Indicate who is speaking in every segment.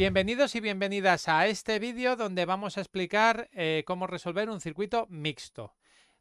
Speaker 1: Bienvenidos y bienvenidas a este vídeo donde vamos a explicar eh, cómo resolver un circuito mixto.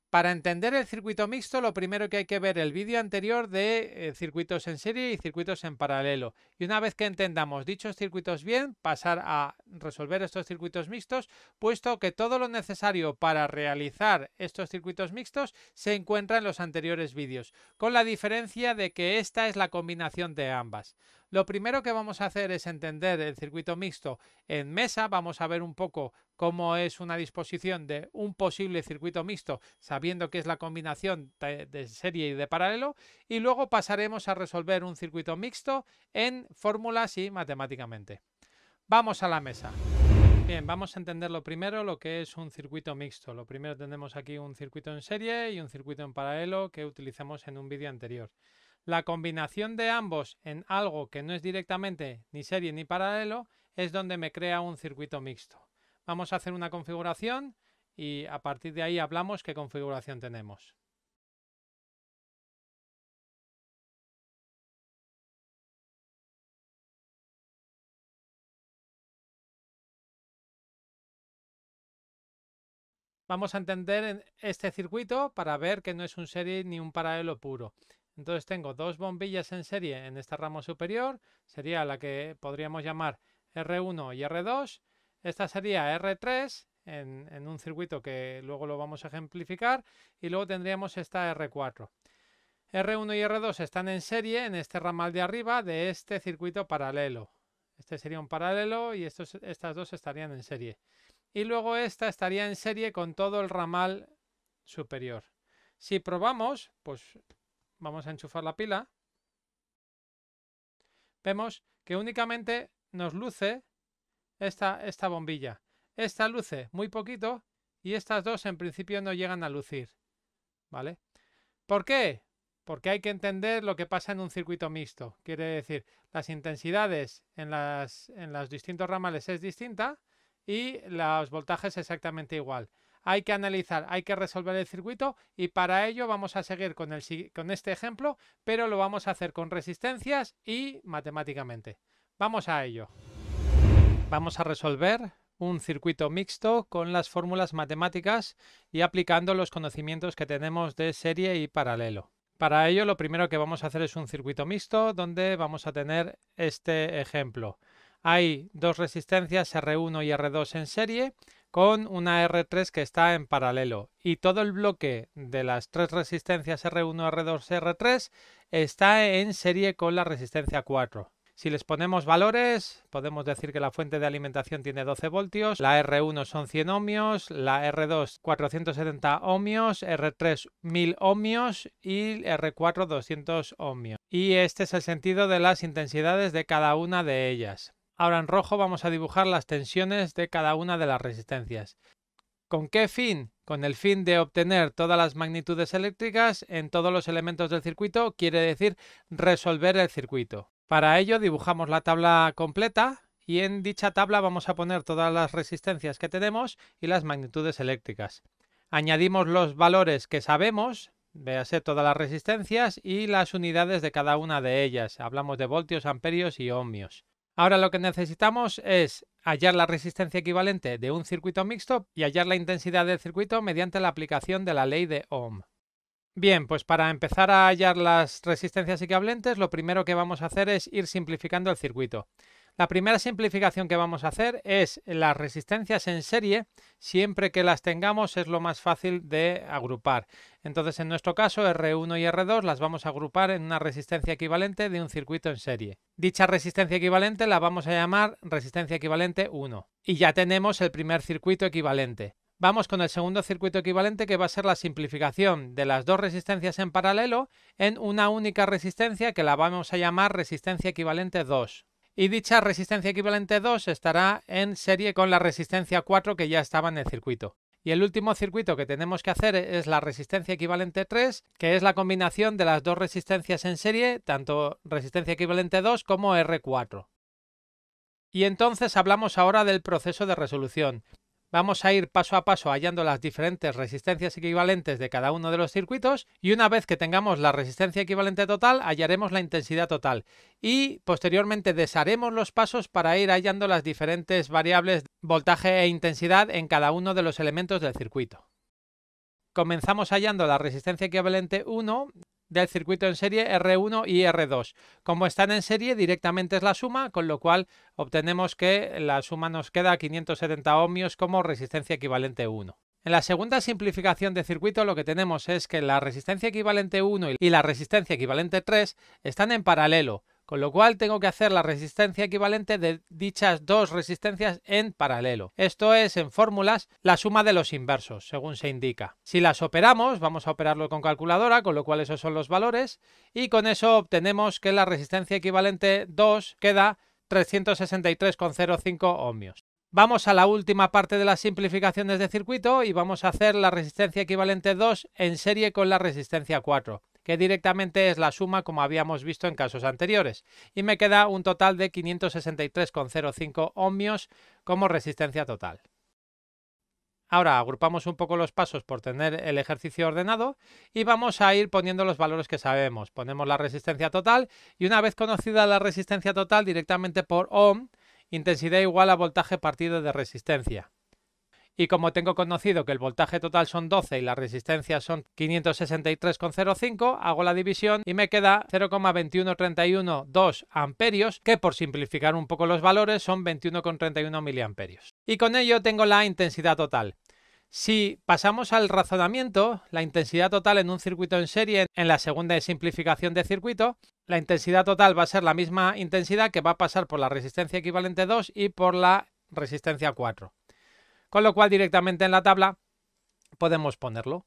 Speaker 1: Para entender el circuito mixto lo primero que hay que ver el vídeo anterior de eh, circuitos en serie y circuitos en paralelo. Y una vez que entendamos dichos circuitos bien, pasar a resolver estos circuitos mixtos, puesto que todo lo necesario para realizar estos circuitos mixtos se encuentra en los anteriores vídeos, con la diferencia de que esta es la combinación de ambas. Lo primero que vamos a hacer es entender el circuito mixto en mesa, vamos a ver un poco cómo es una disposición de un posible circuito mixto, sabiendo que es la combinación de, serie y de paralelo, y luego pasaremos a resolver un circuito mixto en fórmulas y matemáticamente. Vamos a la mesa. Bien, vamos a entender lo primero lo que es un circuito mixto. Lo primero tenemos aquí un circuito en serie y un circuito en paralelo que utilizamos en un vídeo anterior. La combinación de ambos en algo que no es directamente ni serie ni paralelo es donde me crea un circuito mixto. Vamos a hacer una configuración y a partir de ahí hablamos qué configuración tenemos. vamos a entender este circuito para ver que no es un serie ni un paralelo puro. Entonces tengo dos bombillas en serie en esta rama superior, sería la que podríamos llamar R1 y R2. Esta sería R3 en, un circuito que luego lo vamos a ejemplificar y luego tendríamos esta R4. R1 y R2 están en serie en este ramal de arriba de este circuito paralelo. Este sería un paralelo y estas dos estarían en serie y luego esta estaría en serie con todo el ramal superior. Si probamos, pues vamos a enchufar la pila, vemos que únicamente nos luce esta, esta bombilla. Esta luce muy poquito y estas dos en principio no llegan a lucir. ¿Vale? ¿Por qué? Porque hay que entender lo que pasa en un circuito mixto. Quiere decir, las intensidades en, en los distintos ramales es distinta y los voltajes exactamente igual. Hay que analizar, hay que resolver el circuito y para ello vamos a seguir con, con este ejemplo, pero lo vamos a hacer con resistencias y matemáticamente. Vamos a ello. Vamos a resolver un circuito mixto con las fórmulas matemáticas y aplicando los conocimientos que tenemos de serie y paralelo. Para ello lo primero que vamos a hacer es un circuito mixto donde vamos a tener este ejemplo hay dos resistencias R1 y R2 en serie con una R3 que está en paralelo y todo el bloque de las tres resistencias R1, R2, R3 está en serie con la resistencia 4. Si les ponemos valores, podemos decir que la fuente de alimentación tiene 12 voltios, la R1 son 100 ohmios, la R2 470 ohmios, R3 1000 ohmios y R4 200 ohmios. Y este es el sentido de las intensidades de cada una de ellas. Ahora en rojo vamos a dibujar las tensiones de cada una de las resistencias. ¿Con qué fin? Con el fin de obtener todas las magnitudes eléctricas en todos los elementos del circuito, quiere decir resolver el circuito. Para ello dibujamos la tabla completa y en dicha tabla vamos a poner todas las resistencias que tenemos y las magnitudes eléctricas. Añadimos los valores que sabemos, véase todas las resistencias y las unidades de cada una de ellas. Hablamos de voltios, amperios y ohmios. Ahora lo que necesitamos es hallar la resistencia equivalente de un circuito mixto y hallar la intensidad del circuito mediante la aplicación de la ley de Ohm. Bien, pues para empezar a hallar las resistencias equivalentes, lo primero que vamos a hacer es ir simplificando el circuito. La primera simplificación que vamos a hacer es las resistencias en serie, siempre que las tengamos es lo más fácil de agrupar. Entonces en nuestro caso R1 y R2 las vamos a agrupar en una resistencia equivalente de un circuito en serie. Dicha resistencia equivalente la vamos a llamar resistencia equivalente 1. Y ya tenemos el primer circuito equivalente. Vamos con el segundo circuito equivalente que va a ser la simplificación de las dos resistencias en paralelo en una única resistencia que la vamos a llamar resistencia equivalente 2. Y dicha resistencia equivalente 2 estará en serie con la resistencia 4 que ya estaba en el circuito. Y el último circuito que tenemos que hacer es la resistencia equivalente 3, que es la combinación de las dos resistencias en serie, tanto resistencia equivalente 2 como R4. Y entonces hablamos ahora del proceso de resolución. Vamos a ir paso a paso hallando las diferentes resistencias equivalentes de cada uno de los circuitos y una vez que tengamos la resistencia equivalente total hallaremos la intensidad total y posteriormente desharemos los pasos para ir hallando las diferentes variables voltaje e intensidad en cada uno de los elementos del circuito. Comenzamos hallando la resistencia equivalente 1 del circuito en serie R1 y R2. Como están en serie, directamente es la suma, con lo cual obtenemos que la suma nos queda 570 ohmios como resistencia equivalente 1. En la segunda simplificación de circuito lo que tenemos es que la resistencia equivalente 1 y la resistencia equivalente 3 están en paralelo, con lo cual tengo que hacer la resistencia equivalente de dichas dos resistencias en paralelo. Esto es, en fórmulas, la suma de los inversos, según se indica. Si las operamos, vamos a operarlo con calculadora, con lo cual esos son los valores, y con eso obtenemos que la resistencia equivalente 2 queda 363,05 ohmios. Vamos a la última parte de las simplificaciones de circuito y vamos a hacer la resistencia equivalente 2 en serie con la resistencia 4 que directamente es la suma como habíamos visto en casos anteriores, y me queda un total de 563,05 ohmios como resistencia total. Ahora agrupamos un poco los pasos por tener el ejercicio ordenado y vamos a ir poniendo los valores que sabemos. Ponemos la resistencia total y una vez conocida la resistencia total directamente por ohm, intensidad igual a voltaje partido de resistencia. Y como tengo conocido que el voltaje total son 12 y la resistencia son 563,05, hago la división y me queda 0,21312 amperios, que por simplificar un poco los valores son 21,31 miliamperios. Y con ello tengo la intensidad total. Si pasamos al razonamiento, la intensidad total en un circuito en serie, en la segunda simplificación de circuito, la intensidad total va a ser la misma intensidad que va a pasar por la resistencia equivalente 2 y por la resistencia 4. Con lo cual directamente en la tabla podemos ponerlo.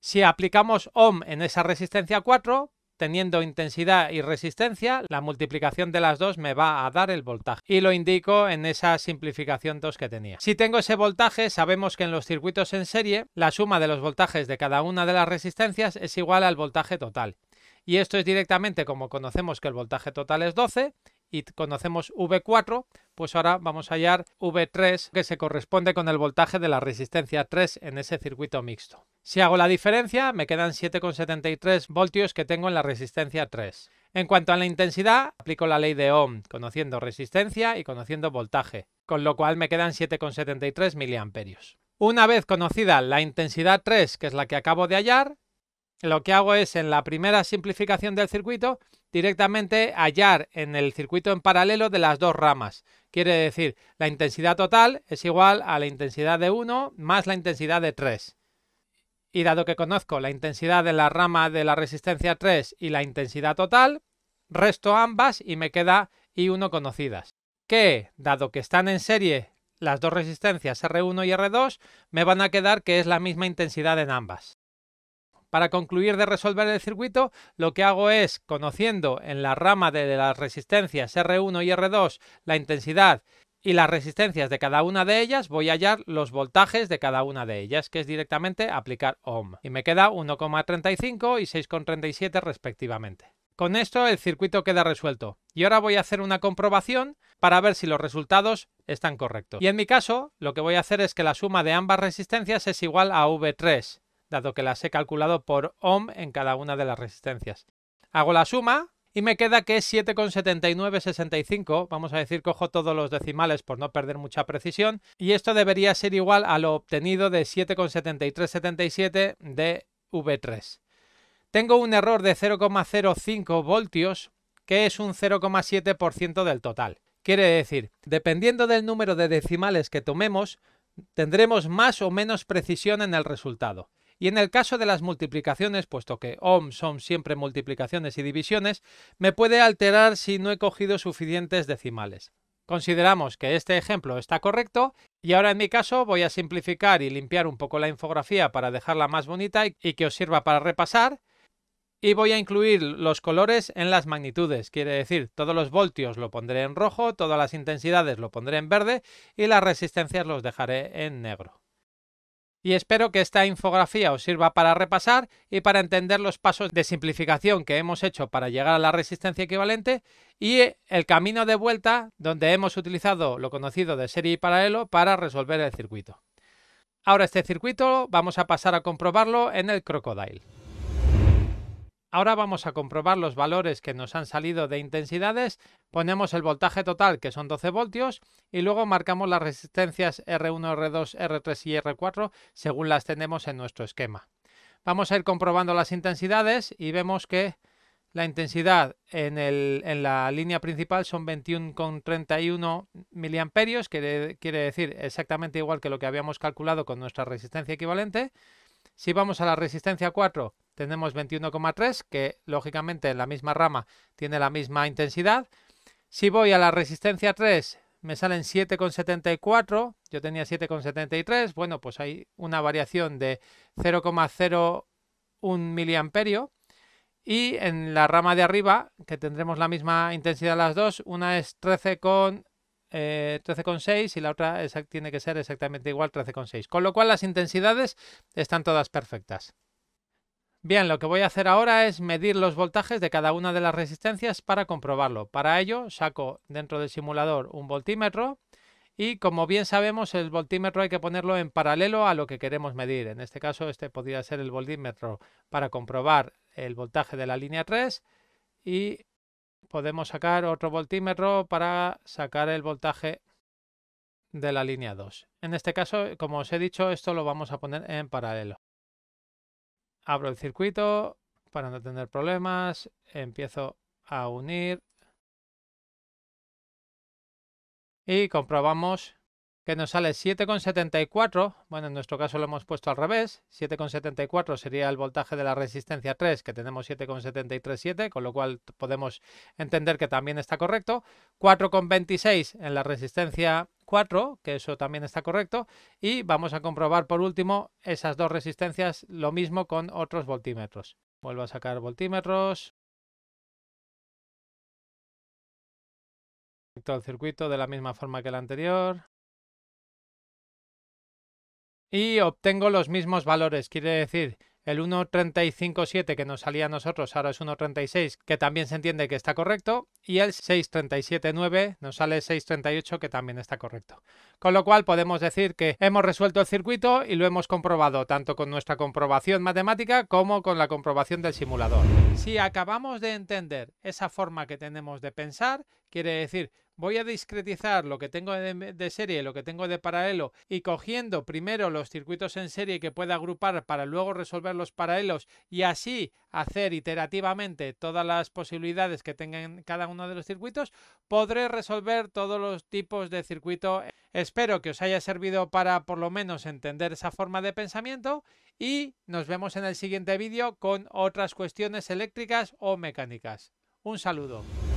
Speaker 1: Si aplicamos ohm en esa resistencia 4, teniendo intensidad y resistencia, la multiplicación de las dos me va a dar el voltaje. Y lo indico en esa simplificación 2 que tenía. Si tengo ese voltaje, sabemos que en los circuitos en serie, la suma de los voltajes de cada una de las resistencias es igual al voltaje total. Y esto es directamente como conocemos que el voltaje total es 12, y conocemos V4, pues ahora vamos a hallar V3 que se corresponde con el voltaje de la resistencia 3 en ese circuito mixto. Si hago la diferencia, me quedan 7,73 voltios que tengo en la resistencia 3. En cuanto a la intensidad, aplico la ley de Ohm, conociendo resistencia y conociendo voltaje, con lo cual me quedan 7,73 miliamperios. Una vez conocida la intensidad 3, que es la que acabo de hallar, lo que hago es en la primera simplificación del circuito directamente hallar en el circuito en paralelo de las dos ramas. Quiere decir, la intensidad total es igual a la intensidad de 1 más la intensidad de 3. Y dado que conozco la intensidad de la rama de la resistencia 3 y la intensidad total, resto ambas y me queda I1 conocidas. Que, dado que están en serie las dos resistencias R1 y R2, me van a quedar que es la misma intensidad en ambas. Para concluir de resolver el circuito, lo que hago es, conociendo en la rama de las resistencias R1 y R2 la intensidad y las resistencias de cada una de ellas, voy a hallar los voltajes de cada una de ellas, que es directamente aplicar ohm. Y me queda 1,35 y 6,37 respectivamente. Con esto el circuito queda resuelto. Y ahora voy a hacer una comprobación para ver si los resultados están correctos. Y en mi caso, lo que voy a hacer es que la suma de ambas resistencias es igual a V3 dado que las he calculado por ohm en cada una de las resistencias. Hago la suma y me queda que es 7,7965, vamos a decir cojo todos los decimales por no perder mucha precisión, y esto debería ser igual a lo obtenido de 7,7377 de V3. Tengo un error de 0,05 voltios, que es un 0,7% del total. Quiere decir, dependiendo del número de decimales que tomemos, tendremos más o menos precisión en el resultado. Y en el caso de las multiplicaciones, puesto que ohm son siempre multiplicaciones y divisiones, me puede alterar si no he cogido suficientes decimales. Consideramos que este ejemplo está correcto y ahora en mi caso voy a simplificar y limpiar un poco la infografía para dejarla más bonita y que os sirva para repasar. Y voy a incluir los colores en las magnitudes, quiere decir, todos los voltios lo pondré en rojo, todas las intensidades lo pondré en verde y las resistencias los dejaré en negro y espero que esta infografía os sirva para repasar y para entender los pasos de simplificación que hemos hecho para llegar a la resistencia equivalente y el camino de vuelta donde hemos utilizado lo conocido de serie y paralelo para resolver el circuito. Ahora este circuito vamos a pasar a comprobarlo en el Crocodile. Ahora vamos a comprobar los valores que nos han salido de intensidades, ponemos el voltaje total que son 12 voltios y luego marcamos las resistencias R1, R2, R3 y R4 según las tenemos en nuestro esquema. Vamos a ir comprobando las intensidades y vemos que la intensidad en, la línea principal son 21,31 miliamperios, que quiere decir exactamente igual que lo que habíamos calculado con nuestra resistencia equivalente. Si vamos a la resistencia 4, tenemos 21,3, que lógicamente en la misma rama tiene la misma intensidad. Si voy a la resistencia 3, me salen 7,74, yo tenía 7,73, bueno, pues hay una variación de 0,01 miliamperio. Y en la rama de arriba, que tendremos la misma intensidad las dos, una es 13,6 13 eh, y la otra tiene que ser exactamente igual, 13,6. Con lo cual las intensidades están todas perfectas. Bien, lo que voy a hacer ahora es medir los voltajes de cada una de las resistencias para comprobarlo. Para ello saco dentro del simulador un voltímetro y como bien sabemos el voltímetro hay que ponerlo en paralelo a lo que queremos medir. En este caso este podría ser el voltímetro para comprobar el voltaje de la línea 3 y podemos sacar otro voltímetro para sacar el voltaje de la línea 2. En este caso, como os he dicho, esto lo vamos a poner en paralelo abro el circuito para no tener problemas, empiezo a unir y comprobamos que nos sale 7,74. Bueno, en nuestro caso lo hemos puesto al revés. 7,74 sería el voltaje de la resistencia 3, que tenemos 7,737, con lo cual podemos entender que también está correcto. 4,26 en la resistencia 4, que eso también está correcto. Y vamos a comprobar por último esas dos resistencias, lo mismo con otros voltímetros. Vuelvo a sacar voltímetros. Todo el circuito de la misma forma que el anterior y obtengo los mismos valores. Quiere decir, el 1.357 que nos salía a nosotros ahora es 1.36, que también se entiende que está correcto, y el 6.37.9 nos sale 6.38, que también está correcto. Con lo cual podemos decir que hemos resuelto el circuito y lo hemos comprobado tanto con nuestra comprobación matemática como con la comprobación del simulador. Si acabamos de entender esa forma que tenemos de pensar, quiere decir voy a discretizar lo que tengo de, serie y lo que tengo de paralelo y cogiendo primero los circuitos en serie que pueda agrupar para luego resolver los paralelos y así hacer iterativamente todas las posibilidades que tengan cada uno de los circuitos, podré resolver todos los tipos de circuito. Espero que os haya servido para por lo menos entender esa forma de pensamiento y nos vemos en el siguiente vídeo con otras cuestiones eléctricas o mecánicas. Un saludo.